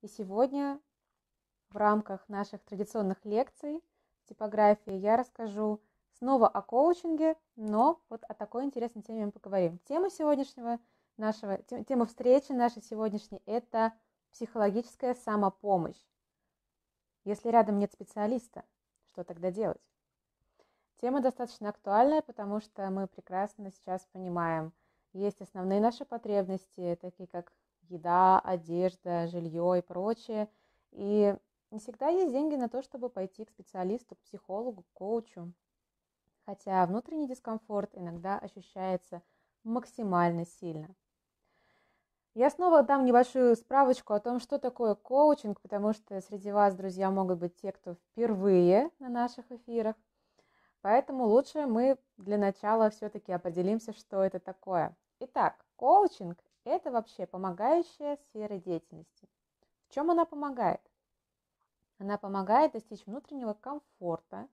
И сегодня в рамках наших традиционных лекций типографии я расскажу снова о коучинге, но вот о такой интересной теме мы поговорим. Тема сегодняшнего нашего, тема встречи нашей сегодняшней – это психологическая самопомощь. Если рядом нет специалиста, что тогда делать? Тема достаточно актуальная, потому что мы прекрасно сейчас понимаем, есть основные наши потребности, такие как еда, одежда, жилье и прочее. И не всегда есть деньги на то, чтобы пойти к специалисту, к психологу, к коучу. Хотя внутренний дискомфорт иногда ощущается максимально сильно. Я снова дам небольшую справочку о том, что такое коучинг, потому что среди вас, друзья, могут быть те, кто впервые на наших эфирах. Поэтому лучше мы для начала все-таки определимся, что это такое. Итак, коучинг это вообще помогающая сфера деятельности. В чем она помогает? Она помогает достичь внутреннего комфорта,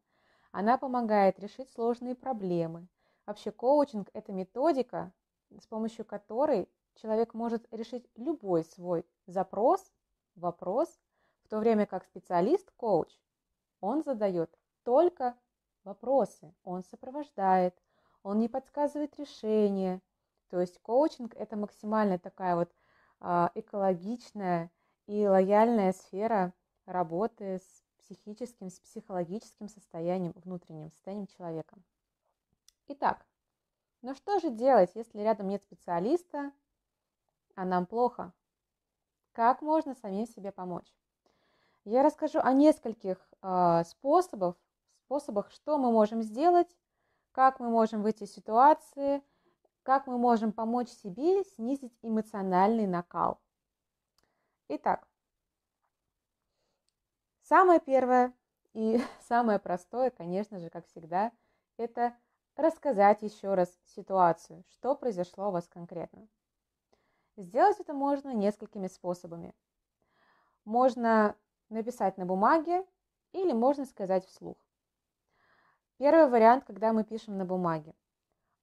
она помогает решить сложные проблемы. Вообще коучинг – это методика, с помощью которой человек может решить любой свой запрос, вопрос, в то время как специалист-коуч, он задает только вопросы, он сопровождает, он не подсказывает решение – то есть коучинг – это максимально такая вот а, экологичная и лояльная сфера работы с психическим, с психологическим состоянием, внутренним состоянием человека. Итак, но ну что же делать, если рядом нет специалиста, а нам плохо? Как можно самим себе помочь? Я расскажу о нескольких э, а, способах, способах, что мы можем сделать, как мы можем выйти из ситуации – как мы можем помочь себе снизить эмоциональный накал? Итак, самое первое и самое простое, конечно же, как всегда, это рассказать еще раз ситуацию, что произошло у вас конкретно. Сделать это можно несколькими способами. Можно написать на бумаге или можно сказать вслух. Первый вариант, когда мы пишем на бумаге.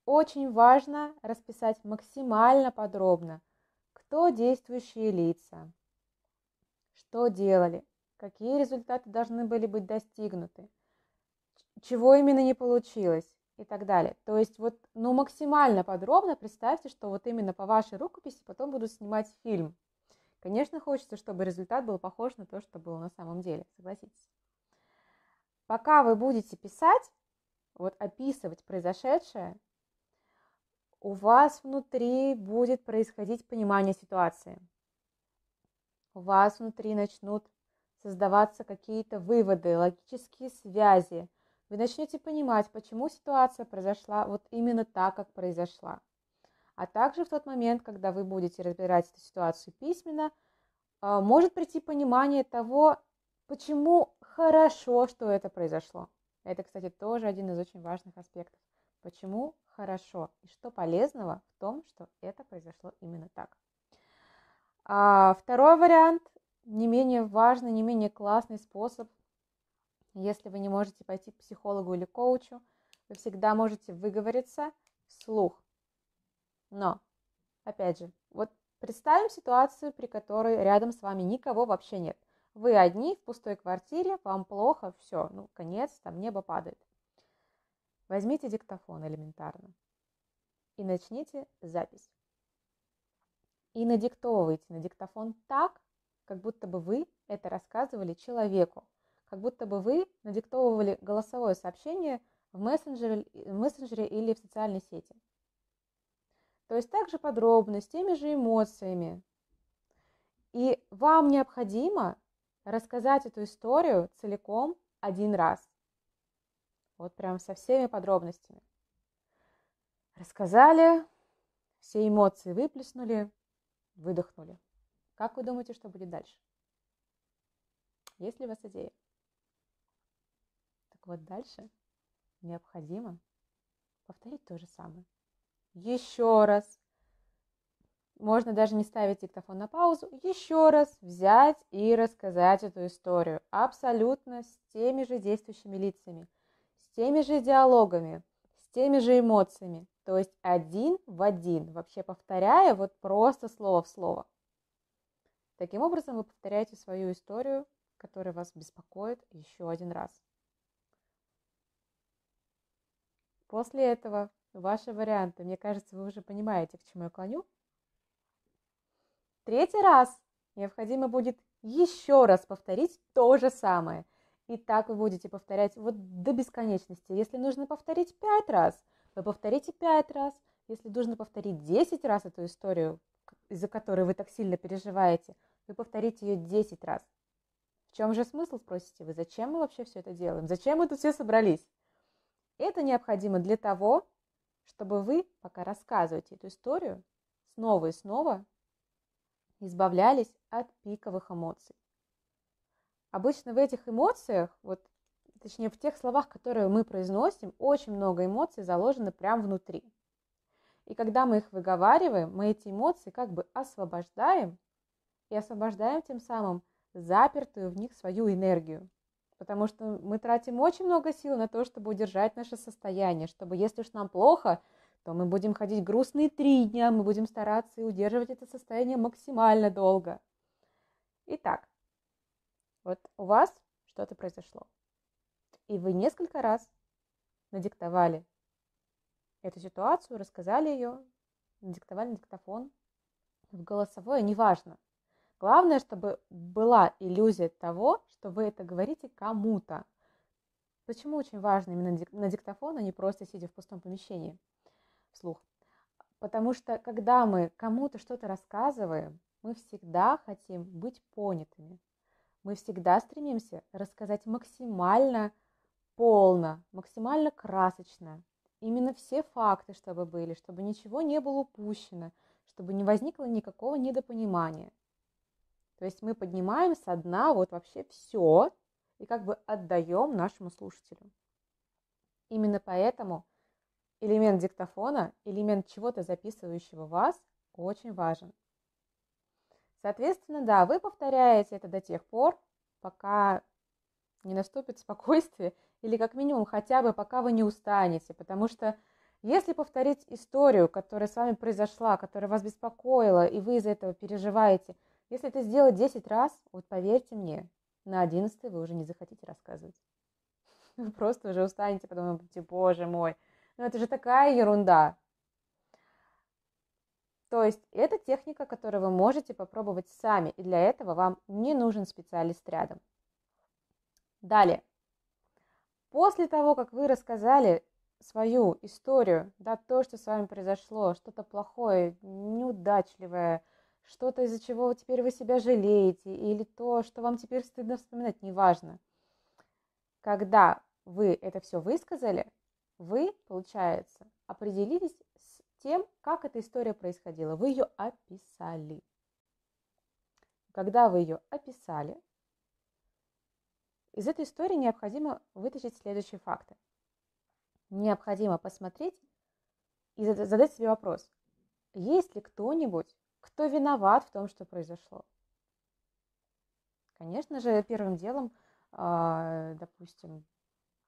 Очень важно расписать максимально подробно, кто действующие лица, что делали, какие результаты должны были быть достигнуты, чего именно не получилось и так далее. То есть вот, ну, максимально подробно представьте, что вот именно по вашей рукописи потом буду снимать фильм. Конечно, хочется, чтобы результат был похож на то, что было на самом деле, согласитесь. Пока вы будете писать, вот описывать произошедшее, у вас внутри будет происходить понимание ситуации. У вас внутри начнут создаваться какие-то выводы, логические связи. Вы начнете понимать, почему ситуация произошла вот именно так, как произошла. А также в тот момент, когда вы будете разбирать эту ситуацию письменно, а, может прийти понимание того, почему хорошо, что это произошло. Это, кстати, тоже один из очень важных аспектов почему хорошо и что полезного в том, что это произошло именно так. А второй вариант, не менее важный, не менее классный способ, если вы не можете пойти к психологу или коучу, вы всегда можете выговориться вслух. Но, опять же, вот представим ситуацию, при которой рядом с вами никого вообще нет. Вы одни в пустой квартире, вам плохо, все, ну, конец, там небо падает. Возьмите диктофон элементарно и начните запись. И надиктовывайте на диктофон так, как будто бы вы это рассказывали человеку, как будто бы вы надиктовывали голосовое сообщение в мессенджере, в мессенджере или в социальной сети. То есть также подробно, с теми же эмоциями. И вам необходимо рассказать эту историю целиком один раз. Вот прям со всеми подробностями. Рассказали, все эмоции выплеснули, выдохнули. Как вы думаете, что будет дальше? Есть ли у вас идеи? Так вот дальше необходимо повторить то же самое. Еще раз. Можно даже не ставить диктофон на паузу. Еще раз взять и рассказать эту историю абсолютно с теми же действующими лицами – с теми же диалогами, с теми же эмоциями. То есть один в один, вообще повторяя вот просто слово в слово. Таким образом, вы повторяете свою историю, которая вас беспокоит, еще один раз. После этого ваши варианты, мне кажется, вы уже понимаете, к чему я клоню. Третий раз необходимо будет еще раз повторить то же самое – и так вы будете повторять вот до бесконечности. Если нужно повторить пять раз, вы повторите пять раз. Если нужно повторить десять раз эту историю, из-за которой вы так сильно переживаете, вы повторите ее десять раз. В чем же смысл, спросите вы? Зачем мы вообще все это делаем? Зачем мы тут все собрались? Это необходимо для того, чтобы вы, пока рассказываете эту историю, снова и снова избавлялись от пиковых эмоций. Обычно в этих эмоциях, вот, точнее в тех словах, которые мы произносим, очень много эмоций заложено прямо внутри. И когда мы их выговариваем, мы эти эмоции как бы освобождаем и освобождаем тем самым запертую в них свою энергию. Потому что мы тратим очень много сил на то, чтобы удержать наше состояние, чтобы если уж нам плохо, то мы будем ходить грустные три дня, мы будем стараться и удерживать это состояние максимально долго. Итак, вот у вас что-то произошло. И вы несколько раз надиктовали эту ситуацию, рассказали ее, надиктовали на диктофон, в голосовое, неважно. Главное, чтобы была иллюзия того, что вы это говорите кому-то. Почему очень важно именно на диктофон, а не просто сидя в пустом помещении вслух? Потому что когда мы кому-то что-то рассказываем, мы всегда хотим быть понятыми, мы всегда стремимся рассказать максимально полно, максимально красочно. Именно все факты, чтобы были, чтобы ничего не было упущено, чтобы не возникло никакого недопонимания. То есть мы поднимаем со дна вот вообще все и как бы отдаем нашему слушателю. Именно поэтому элемент диктофона, элемент чего-то записывающего вас очень важен. Соответственно, да, вы повторяете это до тех пор, пока не наступит спокойствие, или как минимум хотя бы пока вы не устанете, потому что если повторить историю, которая с вами произошла, которая вас беспокоила, и вы из за этого переживаете, если это сделать 10 раз, вот поверьте мне, на 11 вы уже не захотите рассказывать. Вы просто уже устанете, потом думаете, боже мой, ну это же такая ерунда. То есть это техника, которую вы можете попробовать сами, и для этого вам не нужен специалист рядом. Далее. После того, как вы рассказали свою историю, да, то, что с вами произошло, что-то плохое, неудачливое, что-то, из-за чего теперь вы себя жалеете, или то, что вам теперь стыдно вспоминать, неважно. Когда вы это все высказали, вы, получается, определились тем, как эта история происходила. Вы ее описали. Когда вы ее описали, из этой истории необходимо вытащить следующие факты. Необходимо посмотреть и задать себе вопрос, есть ли кто-нибудь, кто виноват в том, что произошло? Конечно же, первым делом, а, допустим,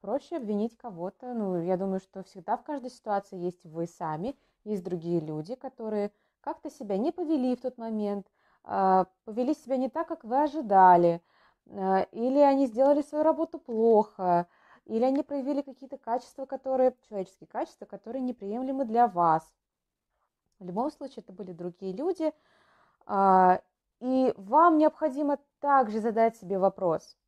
проще обвинить кого-то. Ну, я думаю, что всегда в каждой ситуации есть вы сами, есть другие люди, которые как-то себя не повели в тот момент, а, повели себя не так, как вы ожидали, а, или они сделали свою работу плохо, или они проявили какие-то качества, которые, человеческие качества, которые неприемлемы для вас. В любом случае, это были другие люди, а, и вам необходимо также задать себе вопрос –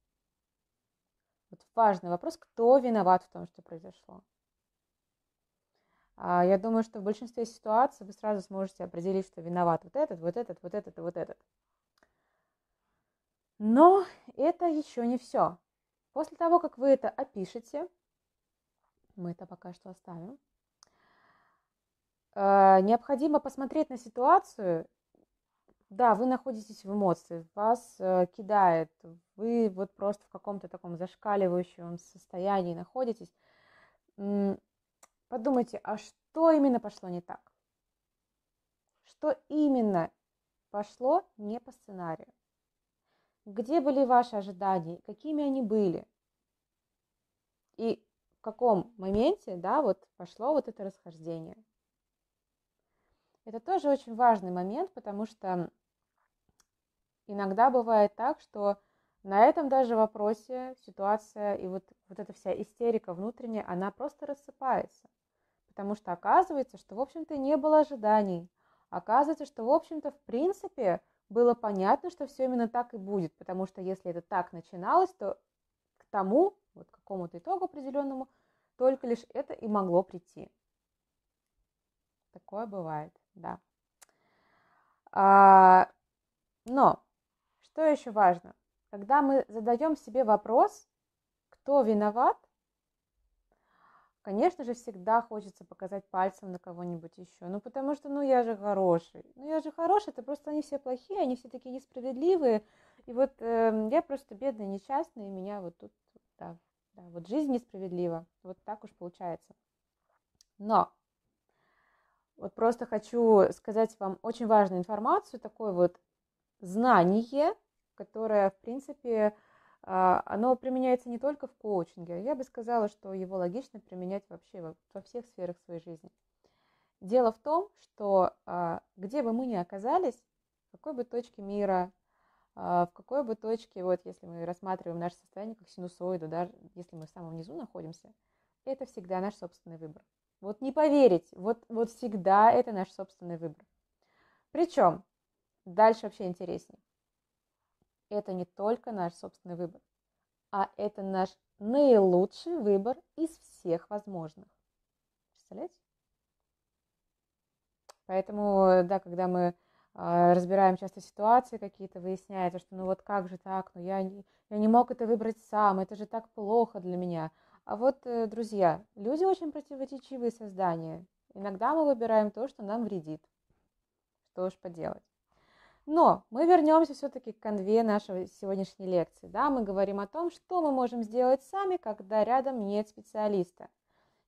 вот важный вопрос, кто виноват в том, что произошло. А, я думаю, что в большинстве ситуаций вы сразу сможете определить, что виноват вот этот, вот этот, вот этот и вот этот. Но это еще не все. После того, как вы это опишете, мы это пока что оставим, а, необходимо посмотреть на ситуацию да, вы находитесь в эмоциях, вас э, кидает, вы вот просто в каком-то таком зашкаливающем состоянии находитесь. Подумайте, а что именно пошло не так? Что именно пошло не по сценарию? Где были ваши ожидания? Какими они были? И в каком моменте, да, вот пошло вот это расхождение – это тоже очень важный момент, потому что иногда бывает так, что на этом даже вопросе ситуация и вот, вот эта вся истерика внутренняя, она просто рассыпается. Потому что оказывается, что, в общем-то, не было ожиданий. Оказывается, что, в общем-то, в принципе, было понятно, что все именно так и будет. Потому что если это так начиналось, то к тому, вот к какому-то итогу определенному, только лишь это и могло прийти. Такое бывает. Да. А, но что еще важно? Когда мы задаем себе вопрос, кто виноват, конечно же, всегда хочется показать пальцем на кого-нибудь еще. Ну, потому что, ну, я же хороший. Ну, я же хороший, это просто они все плохие, они все такие несправедливые. И вот э, я просто бедная, несчастная, и меня вот тут, да, да, вот жизнь несправедлива. Вот так уж получается. Но вот просто хочу сказать вам очень важную информацию, такое вот знание, которое, в принципе, а, оно применяется не только в коучинге, я бы сказала, что его логично применять вообще во, всех сферах своей жизни. Дело в том, что а, где бы мы ни оказались, в какой бы точке мира, а, в какой бы точке, вот если мы рассматриваем наше состояние как синусоиду, даже если мы в самом низу находимся, это всегда наш собственный выбор. Вот не поверить, вот, вот всегда это наш собственный выбор. Причем, дальше вообще интереснее. Это не только наш собственный выбор, а это наш наилучший выбор из всех возможных. Представляете? Поэтому, да, когда мы э, разбираем часто ситуации какие-то, выясняется, что ну вот как же так, ну я не, я не мог это выбрать сам, это же так плохо для меня – а вот, э, друзья, люди очень противоречивые создания. Иногда мы выбираем то, что нам вредит. Что уж поделать. Но мы вернемся все-таки к конве нашей сегодняшней лекции. Да, мы говорим о том, что мы можем сделать сами, когда рядом нет специалиста.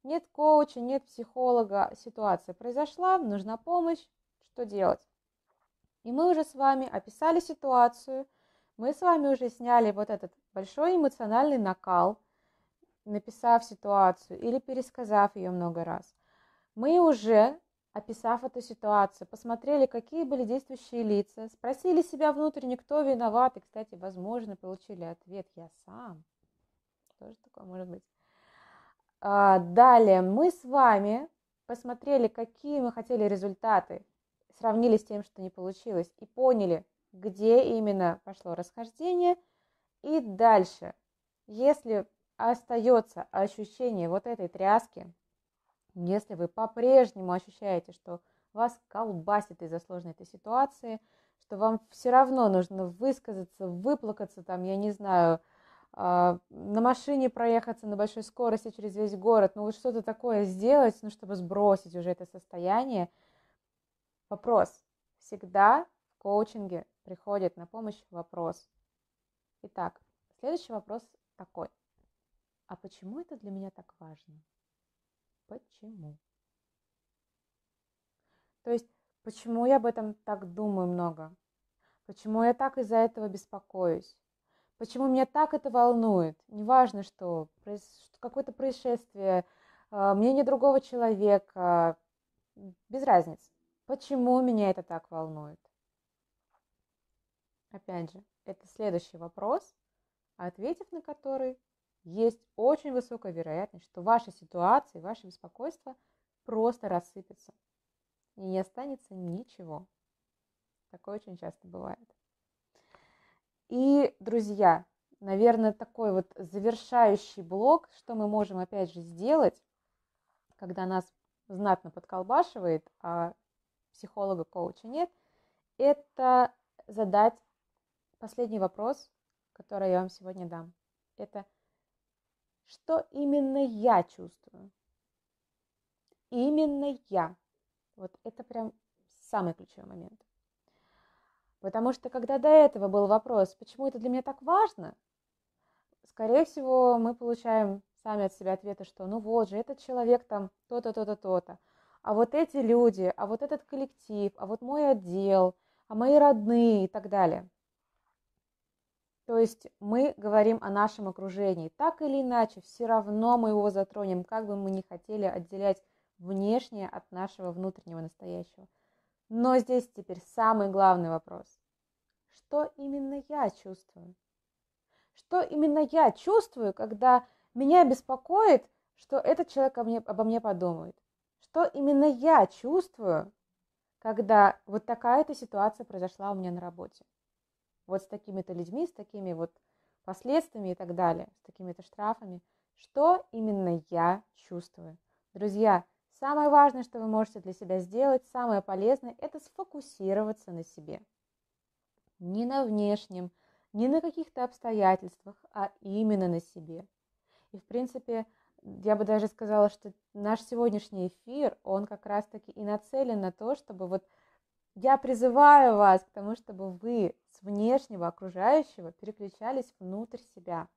Нет коуча, нет психолога, ситуация произошла, нужна помощь, что делать? И мы уже с вами описали ситуацию, мы с вами уже сняли вот этот большой эмоциональный накал – написав ситуацию или пересказав ее много раз, мы уже, описав эту ситуацию, посмотрели, какие были действующие лица, спросили себя внутренне, кто виноват, и, кстати, возможно, получили ответ «я сам». Тоже такое может быть. А, далее мы с вами посмотрели, какие мы хотели результаты, сравнили с тем, что не получилось, и поняли, где именно пошло расхождение. И дальше, если остается ощущение вот этой тряски, если вы по-прежнему ощущаете, что вас колбасит из-за сложной этой ситуации, что вам все равно нужно высказаться, выплакаться там, я не знаю, а, на машине проехаться на большой скорости через весь город, ну вот что-то такое сделать, ну чтобы сбросить уже это состояние. Вопрос. Всегда в коучинге приходит на помощь вопрос. Итак, следующий вопрос такой. А почему это для меня так важно? Почему? То есть, почему я об этом так думаю много? Почему я так из-за этого беспокоюсь? Почему меня так это волнует? Неважно, что какое-то происшествие, э, мнение другого человека, без разницы. Почему меня это так волнует? Опять же, это следующий вопрос, ответив на который, есть очень высокая вероятность, что ваша ситуация, ваше беспокойство просто рассыпется, И не останется ничего. Такое очень часто бывает. И, друзья, наверное, такой вот завершающий блок, что мы можем опять же сделать, когда нас знатно подколбашивает, а психолога, коуча нет, это задать последний вопрос, который я вам сегодня дам. Это – что именно я чувствую. Именно я. Вот это прям самый ключевой момент. Потому что когда до этого был вопрос, почему это для меня так важно, скорее всего, мы получаем сами от себя ответы, что ну вот же, этот человек там то-то, то-то, то-то. А вот эти люди, а вот этот коллектив, а вот мой отдел, а мои родные и так далее. То есть мы говорим о нашем окружении. Так или иначе, все равно мы его затронем, как бы мы ни хотели отделять внешнее от нашего внутреннего настоящего. Но здесь теперь самый главный вопрос. Что именно я чувствую? Что именно я чувствую, когда меня беспокоит, что этот человек обо мне, обо мне подумает? Что именно я чувствую, когда вот такая-то ситуация произошла у меня на работе? вот с такими-то людьми, с такими вот последствиями и так далее, с такими-то штрафами. Что именно я чувствую? Друзья, самое важное, что вы можете для себя сделать, самое полезное, это сфокусироваться на себе. Не на внешнем, не на каких-то обстоятельствах, а именно на себе. И, в принципе, я бы даже сказала, что наш сегодняшний эфир, он как раз-таки и нацелен на то, чтобы вот я призываю вас к тому, чтобы вы с внешнего окружающего переключались внутрь себя.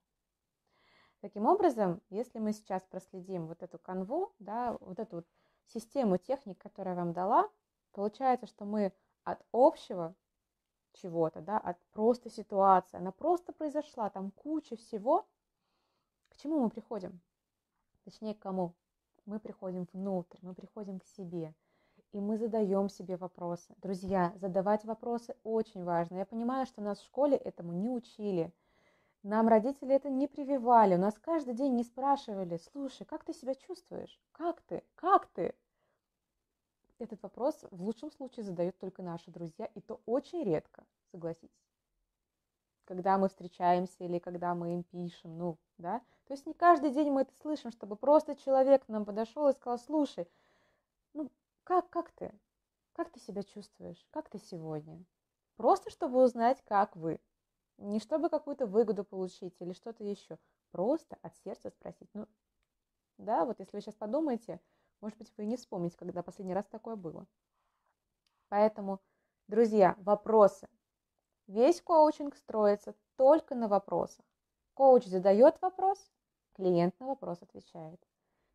Таким образом, если мы сейчас проследим вот эту канву, да, вот эту вот систему техник, которая я вам дала, получается, что мы от общего чего-то, да, от просто ситуации, она просто произошла, там куча всего, к чему мы приходим? Точнее, к кому? Мы приходим внутрь, мы приходим к себе – и мы задаем себе вопросы. Друзья, задавать вопросы очень важно. Я понимаю, что нас в школе этому не учили. Нам родители это не прививали. У нас каждый день не спрашивали, слушай, как ты себя чувствуешь? Как ты? Как ты? Этот вопрос в лучшем случае задают только наши друзья, и то очень редко, согласитесь. Когда мы встречаемся или когда мы им пишем, ну, да. То есть не каждый день мы это слышим, чтобы просто человек к нам подошел и сказал, слушай, как, как ты? Как ты себя чувствуешь? Как ты сегодня? Просто чтобы узнать, как вы. Не чтобы какую-то выгоду получить или что-то еще. Просто от сердца спросить. Ну, да, вот если вы сейчас подумаете, может быть, вы не вспомните, когда последний раз такое было. Поэтому, друзья, вопросы. Весь коучинг строится только на вопросах. Коуч задает вопрос, клиент на вопрос отвечает.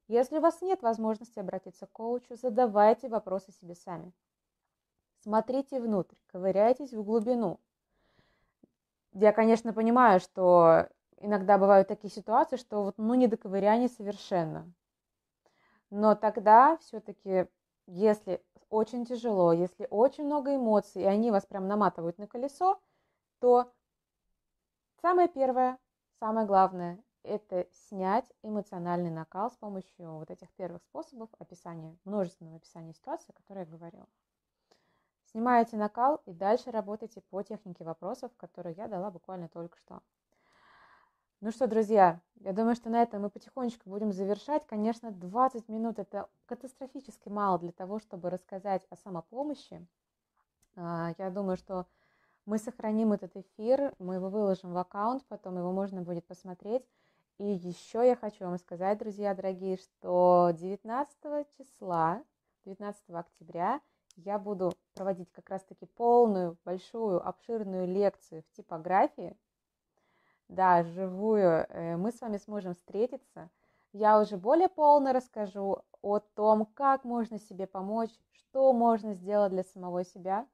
Если у вас нет возможности обратиться к коучу, задавайте вопросы себе сами. Смотрите внутрь, ковыряйтесь в глубину. Я, конечно, понимаю, что иногда бывают такие ситуации, что вот, ну, не до совершенно. Но тогда все-таки, если очень тяжело, если очень много эмоций, и они вас прям наматывают на колесо, то самое первое, самое главное это снять эмоциональный накал с помощью вот этих первых способов описания, множественного описания ситуации, о которой я говорила. Снимаете накал и дальше работаете по технике вопросов, которые я дала буквально только что. Ну что, друзья, я думаю, что на этом мы потихонечку будем завершать. Конечно, 20 минут – это катастрофически мало для того, чтобы рассказать о самопомощи. А, я думаю, что мы сохраним этот эфир, мы его выложим в аккаунт, потом его можно будет посмотреть. И еще я хочу вам сказать, друзья дорогие, что 19 числа, 19 октября я буду проводить как раз-таки полную, большую, обширную лекцию в типографии. Да, живую. Э, мы с вами сможем встретиться. Я уже более полно расскажу о том, как можно себе помочь, что можно сделать для самого себя.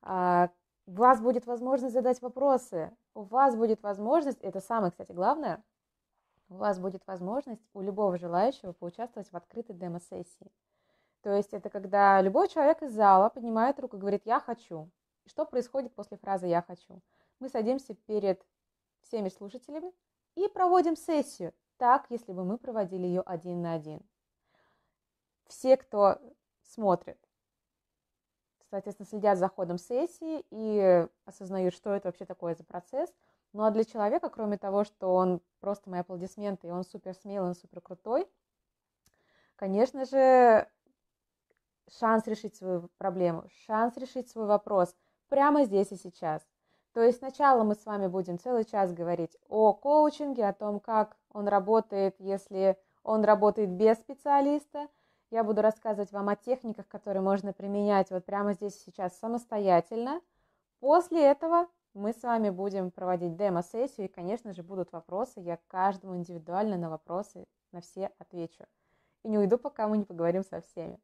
А, у вас будет возможность задать вопросы, у вас будет возможность, это самое, кстати, главное, у вас будет возможность у любого желающего поучаствовать в открытой демо-сессии. То есть это когда любой человек из зала поднимает руку и говорит «я хочу». И что происходит после фразы «я хочу»? Мы садимся перед всеми слушателями и проводим сессию, так, если бы мы проводили ее один на один. Все, кто смотрит, соответственно, следят за ходом сессии и осознают, что это вообще такое за процесс – ну а для человека, кроме того, что он просто мои аплодисменты, и он супер смелый, он супер крутой, конечно же, шанс решить свою проблему, шанс решить свой вопрос прямо здесь и сейчас. То есть сначала мы с вами будем целый час говорить о коучинге, о том, как он работает, если он работает без специалиста. Я буду рассказывать вам о техниках, которые можно применять вот прямо здесь и сейчас самостоятельно. После этого мы с вами будем проводить демо-сессию, и, конечно же, будут вопросы. Я каждому индивидуально на вопросы на все отвечу. И не уйду, пока мы не поговорим со всеми.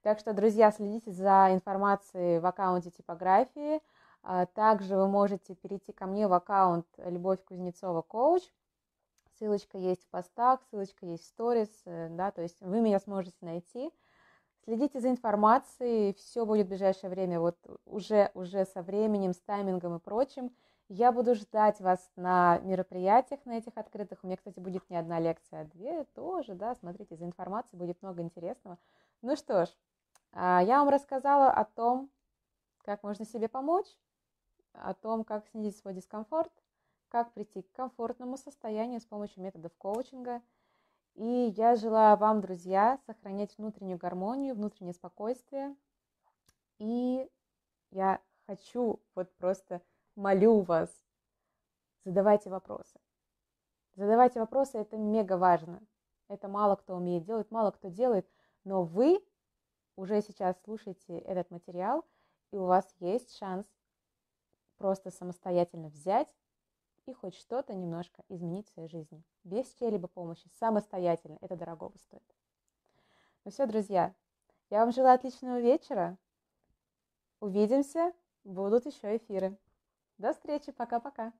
Так что, друзья, следите за информацией в аккаунте типографии. А, также вы можете перейти ко мне в аккаунт Любовь Кузнецова Коуч. Ссылочка есть в постах, ссылочка есть в сторис, э, да, то есть вы меня сможете найти – Следите за информацией, все будет в ближайшее время, вот уже, уже со временем, с таймингом и прочим. Я буду ждать вас на мероприятиях, на этих открытых. У меня, кстати, будет не одна лекция, а две тоже, да, смотрите за информацией, будет много интересного. Ну что ж, а, я вам рассказала о том, как можно себе помочь, о том, как снизить свой дискомфорт, как прийти к комфортному состоянию с помощью методов коучинга – и я желаю вам, друзья, сохранять внутреннюю гармонию, внутреннее спокойствие. И я хочу, вот просто молю вас, задавайте вопросы. Задавайте вопросы, это мега важно. Это мало кто умеет делать, мало кто делает, но вы уже сейчас слушаете этот материал, и у вас есть шанс просто самостоятельно взять и хоть что-то немножко изменить в своей жизни. Без чьей-либо помощи, самостоятельно, это дорого стоит. Ну все, друзья, я вам желаю отличного вечера. Увидимся, будут еще эфиры. До встречи, пока-пока.